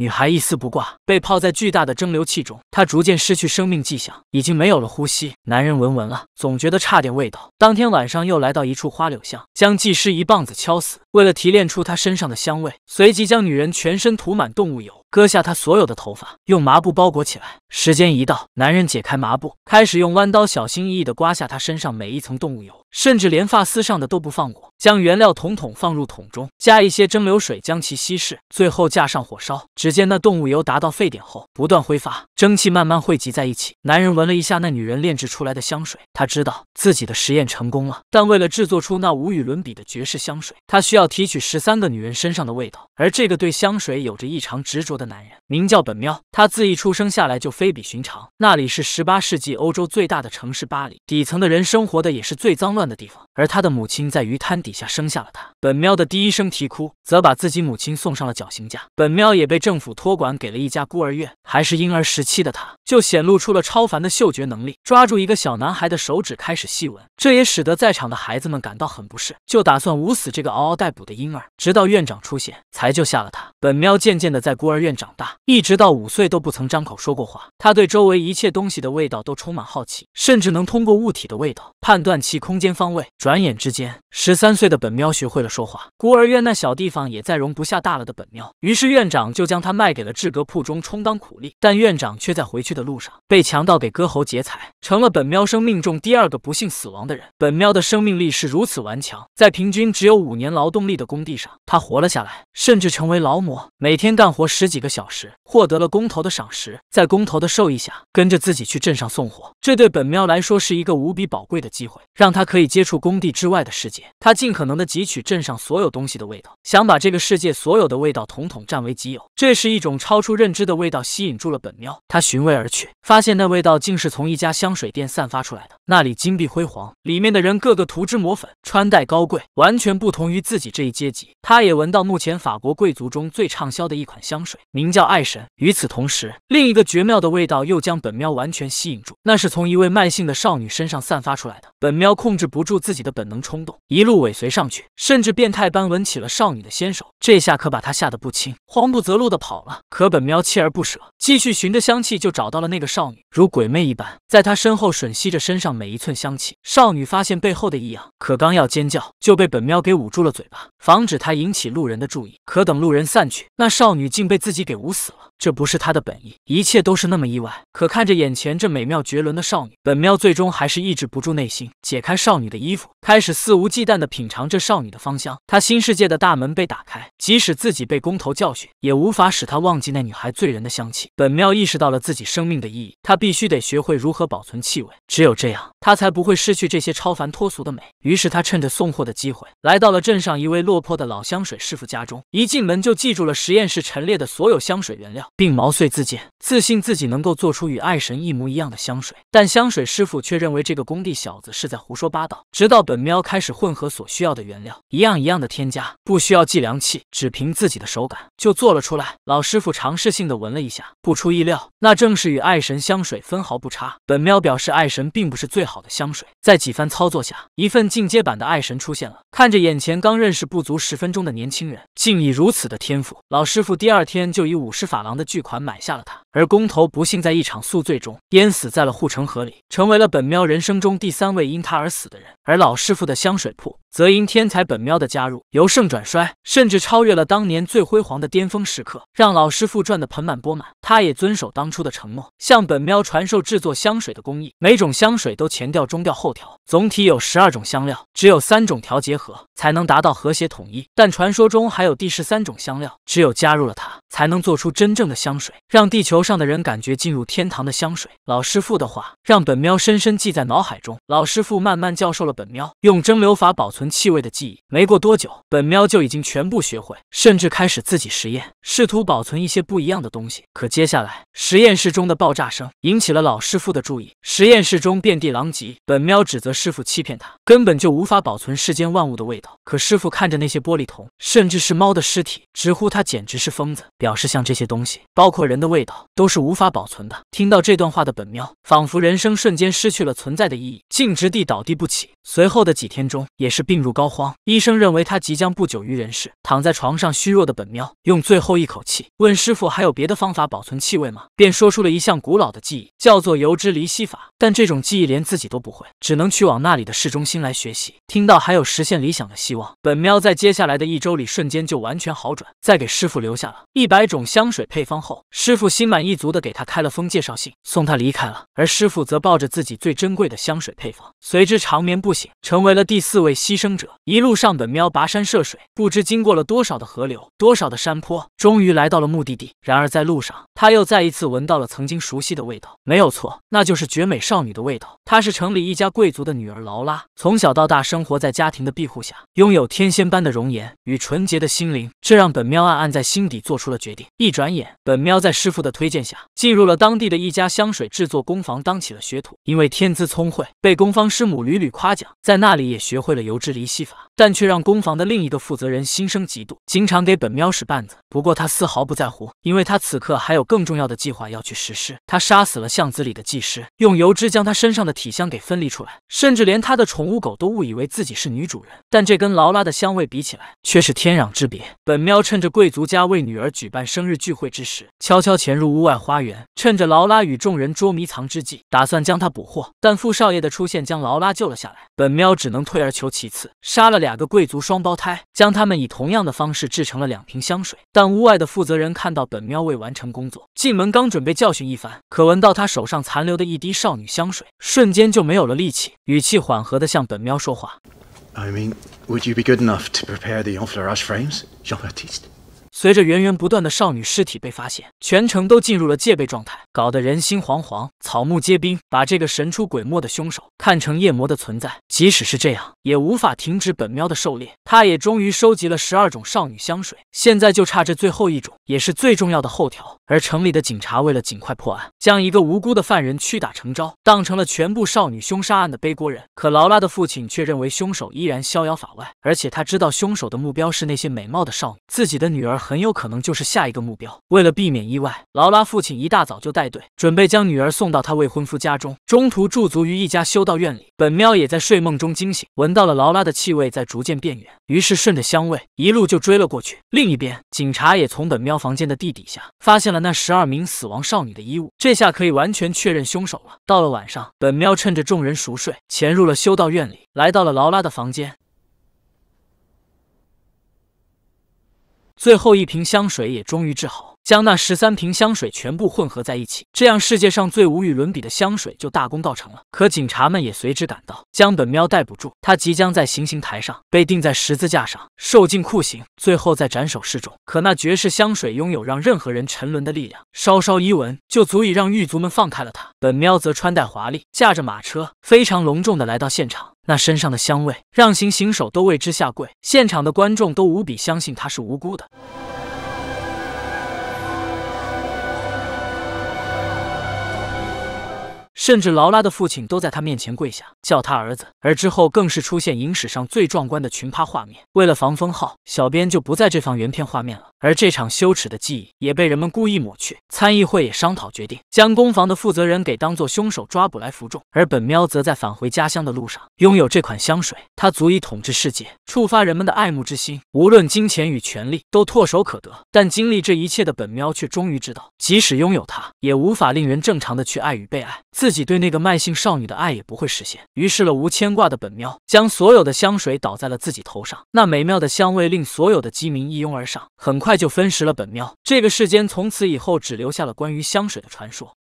女孩一丝不挂，被泡在巨大的蒸馏器中，她逐渐失去生命迹象，已经没有了呼吸。男人闻闻了，总觉得差点味道。当天晚上又来到一处花柳巷，将技师一棒子敲死，为了提炼出他身上的香味，随即将女人全身涂满动物油。割下他所有的头发，用麻布包裹起来。时间一到，男人解开麻布，开始用弯刀小心翼翼地刮下他身上每一层动物油，甚至连发丝上的都不放过，将原料统统放入桶中，加一些蒸馏水将其稀释，最后架上火烧。只见那动物油达到沸点后不断挥发，蒸汽慢慢汇集在一起。男人闻了一下那女人炼制出来的香水，他知道自己的实验成功了。但为了制作出那无与伦比的绝世香水，他需要提取十三个女人身上的味道，而这个对香水有着异常执着。的男人名叫本喵，他自一出生下来就非比寻常。那里是十八世纪欧洲最大的城市巴黎，底层的人生活的也是最脏乱的地方。而他的母亲在鱼滩底下生下了他，本喵的第一声啼哭则把自己母亲送上了绞刑架。本喵也被政府托管给了一家孤儿院，还是婴儿时期的他就显露出了超凡的嗅觉能力，抓住一个小男孩的手指开始细闻，这也使得在场的孩子们感到很不适，就打算捂死这个嗷嗷待哺的婴儿，直到院长出现才救下了他。本喵渐渐的在孤儿院。长大，一直到五岁都不曾张口说过话。他对周围一切东西的味道都充满好奇，甚至能通过物体的味道判断其空间方位。转眼之间，十三岁的本喵学会了说话。孤儿院那小地方也再容不下大了的本喵，于是院长就将他卖给了制革铺中充当苦力。但院长却在回去的路上被强盗给割喉劫财，成了本喵生命中第二个不幸死亡的人。本喵的生命力是如此顽强，在平均只有五年劳动力的工地上，他活了下来，甚至成为劳模，每天干活十几。一个小时获得了工头的赏识，在工头的授意下跟着自己去镇上送货，这对本喵来说是一个无比宝贵的机会，让他可以接触工地之外的世界。他尽可能的汲取镇上所有东西的味道，想把这个世界所有的味道统统占为己有。这是一种超出认知的味道，吸引住了本喵。他寻味而去，发现那味道竟是从一家香水店散发出来的。那里金碧辉煌，里面的人个个涂脂抹粉，穿戴高贵，完全不同于自己这一阶级。他也闻到目前法国贵族中最畅销的一款香水。名叫爱神。与此同时，另一个绝妙的味道又将本喵完全吸引住，那是从一位慢性的少女身上散发出来的。本喵控制不住自己的本能冲动，一路尾随上去，甚至变态般吻起了少女的纤手。这下可把他吓得不轻，慌不择路的跑了。可本喵锲而不舍，继续寻着香气就找到了那个少女，如鬼魅一般，在她身后吮吸着身上每一寸香气。少女发现背后的异样，可刚要尖叫，就被本喵给捂住了嘴巴，防止她引起路人的注意。可等路人散去，那少女竟被自己。给捂死了，这不是他的本意，一切都是那么意外。可看着眼前这美妙绝伦的少女，本喵最终还是抑制不住内心，解开少女的衣服，开始肆无忌惮的品尝这少女的芳香。他新世界的大门被打开，即使自己被工头教训，也无法使他忘记那女孩醉人的香气。本喵意识到了自己生命的意义，他必须得学会如何保存气味，只有这样。他才不会失去这些超凡脱俗的美。于是他趁着送货的机会，来到了镇上一位落魄的老香水师傅家中。一进门就记住了实验室陈列的所有香水原料，并毛遂自荐，自信自己能够做出与爱神一模一样的香水。但香水师傅却认为这个工地小子是在胡说八道。直到本喵开始混合所需要的原料，一样一样的添加，不需要计量器，只凭自己的手感就做了出来。老师傅尝试性的闻了一下，不出意料，那正是与爱神香水分毫不差。本喵表示爱神并不是最好。好的香水，在几番操作下，一份进阶版的爱神出现了。看着眼前刚认识不足十分钟的年轻人，竟以如此的天赋，老师傅第二天就以五十法郎的巨款买下了他。而工头不幸在一场宿醉中淹死在了护城河里，成为了本喵人生中第三位因他而死的人。而老师傅的香水铺则因天才本喵的加入由盛转衰，甚至超越了当年最辉煌的巅峰时刻，让老师傅赚得盆满钵满。他也遵守当初的承诺，向本喵传授制作香水的工艺。每种香水都前调、中调、后调，总体有十二种香料，只有三种调结合才能达到和谐统一。但传说中还有第十三种香料，只有加入了它，才能做出真正的香水，让地球。楼上的人感觉进入天堂的香水。老师傅的话让本喵深深记在脑海中。老师傅慢慢教授了本喵用蒸馏法保存气味的记忆。没过多久，本喵就已经全部学会，甚至开始自己实验，试图保存一些不一样的东西。可接下来，实验室中的爆炸声引起了老师傅的注意。实验室中遍地狼藉，本喵指责师傅欺骗他，根本就无法保存世间万物的味道。可师傅看着那些玻璃桶，甚至是猫的尸体，直呼他简直是疯子，表示像这些东西，包括人的味道。都是无法保存的。听到这段话的本喵，仿佛人生瞬间失去了存在的意义，径直地倒地不起。随后的几天中，也是病入膏肓。医生认为他即将不久于人世。躺在床上虚弱的本喵，用最后一口气问师傅：“还有别的方法保存气味吗？”便说出了一项古老的记忆，叫做油脂离析法。但这种记忆连自己都不会，只能去往那里的市中心来学习。听到还有实现理想的希望，本喵在接下来的一周里瞬间就完全好转。在给师傅留下了一百种香水配方后，师傅心满。满足的给他开了封介绍信，送他离开了，而师傅则抱着自己最珍贵的香水配方，随之长眠不醒，成为了第四位牺牲者。一路上，本喵跋山涉水，不知经过了多少的河流，多少的山坡，终于来到了目的地。然而在路上，他又再一次闻到了曾经熟悉的味道，没有错，那就是绝美少女的味道。她是城里一家贵族的女儿，劳拉从小到大生活在家庭的庇护下，拥有天仙般的容颜与纯洁的心灵，这让本喵暗暗在心底做出了决定。一转眼，本喵在师傅的推荐下进入了当地的一家香水制作工坊，当起了学徒。因为天资聪慧，被工坊师母屡屡夸奖，在那里也学会了油脂离析法，但却让工坊的另一个负责人心生嫉妒，经常给本喵使绊子。不过他丝毫不在乎，因为他此刻还有更重要的计划要去实施。他杀死了巷子里的技师，用油脂将他身上的。体香给分离出来，甚至连他的宠物狗都误以为自己是女主人，但这跟劳拉的香味比起来却是天壤之别。本喵趁着贵族家为女儿举办生日聚会之时，悄悄潜入屋外花园，趁着劳拉与众人捉迷藏之际，打算将她捕获。但傅少爷的出现将劳拉救了下来，本喵只能退而求其次，杀了两个贵族双胞胎，将他们以同样的方式制成了两瓶香水。但屋外的负责人看到本喵未完成工作，进门刚准备教训一番，可闻到他手上残留的一滴少女香水，瞬。间就没有了力气，语气缓和的向本喵说话。随着源源不断的少女尸体被发现，全城都进入了戒备状态，搞得人心惶惶，草木皆兵，把这个神出鬼没的凶手看成夜魔的存在。即使是这样，也无法停止本喵的狩猎。他也终于收集了十二种少女香水，现在就差这最后一种，也是最重要的后条。而城里的警察为了尽快破案，将一个无辜的犯人屈打成招，当成了全部少女凶杀案的背锅人。可劳拉的父亲却认为凶手依然逍遥法外，而且他知道凶手的目标是那些美貌的少女，自己的女儿。很有可能就是下一个目标。为了避免意外，劳拉父亲一大早就带队，准备将女儿送到她未婚夫家中。中途驻足于一家修道院里，本喵也在睡梦中惊醒，闻到了劳拉的气味在逐渐变远，于是顺着香味一路就追了过去。另一边，警察也从本喵房间的地底下发现了那十二名死亡少女的衣物，这下可以完全确认凶手了。到了晚上，本喵趁着众人熟睡，潜入了修道院里，来到了劳拉的房间。最后一瓶香水也终于治好。将那十三瓶香水全部混合在一起，这样世界上最无与伦比的香水就大功告成了。可警察们也随之赶到，将本喵逮捕住。他即将在行刑台上被钉在十字架上，受尽酷刑，最后再斩首示众。可那绝世香水拥有让任何人沉沦的力量，稍稍一闻就足以让狱卒们放开了他。本喵则穿戴华丽，驾着马车，非常隆重地来到现场。那身上的香味让行刑手都为之下跪，现场的观众都无比相信他是无辜的。甚至劳拉的父亲都在他面前跪下，叫他儿子。而之后更是出现影史上最壮观的群趴画面。为了防封号，小编就不在这放原片画面了。而这场羞耻的记忆也被人们故意抹去。参议会也商讨决定，将工房的负责人给当做凶手抓捕来服众。而本喵则在返回家乡的路上，拥有这款香水，它足以统治世界，触发人们的爱慕之心，无论金钱与权力都唾手可得。但经历这一切的本喵却终于知道，即使拥有它，也无法令人正常的去爱与被爱，自己对那个卖性少女的爱也不会实现。于是，了无牵挂的本喵将所有的香水倒在了自己头上，那美妙的香味令所有的鸡民一拥而上，很快。快就分食了本喵！这个世间从此以后只留下了关于香水的传说。